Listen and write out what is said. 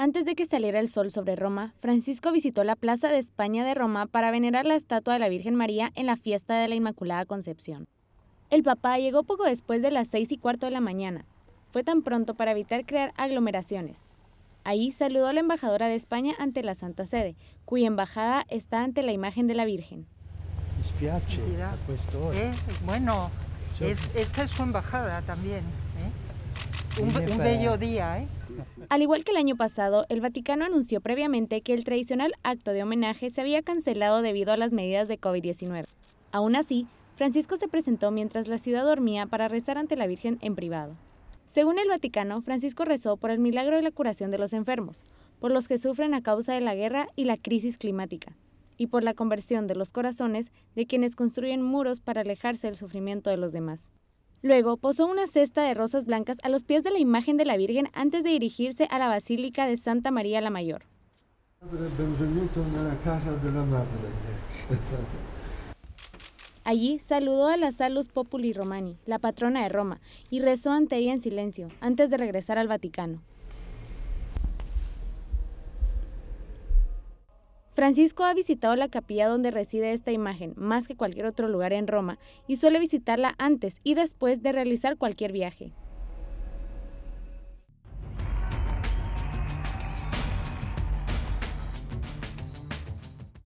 Antes de que saliera el sol sobre Roma, Francisco visitó la Plaza de España de Roma para venerar la estatua de la Virgen María en la fiesta de la Inmaculada Concepción. El papá llegó poco después de las seis y cuarto de la mañana. Fue tan pronto para evitar crear aglomeraciones. Ahí saludó a la embajadora de España ante la Santa Sede, cuya embajada está ante la imagen de la Virgen. Eh, bueno, esta es su embajada también. ¿eh? un bello día, ¿eh? Al igual que el año pasado, el Vaticano anunció previamente que el tradicional acto de homenaje se había cancelado debido a las medidas de COVID-19. Aún así, Francisco se presentó mientras la ciudad dormía para rezar ante la Virgen en privado. Según el Vaticano, Francisco rezó por el milagro de la curación de los enfermos, por los que sufren a causa de la guerra y la crisis climática, y por la conversión de los corazones de quienes construyen muros para alejarse del sufrimiento de los demás. Luego posó una cesta de rosas blancas a los pies de la imagen de la Virgen antes de dirigirse a la Basílica de Santa María la Mayor. Allí saludó a la Salus Populi Romani, la patrona de Roma, y rezó ante ella en silencio, antes de regresar al Vaticano. Francisco ha visitado la capilla donde reside esta imagen, más que cualquier otro lugar en Roma, y suele visitarla antes y después de realizar cualquier viaje.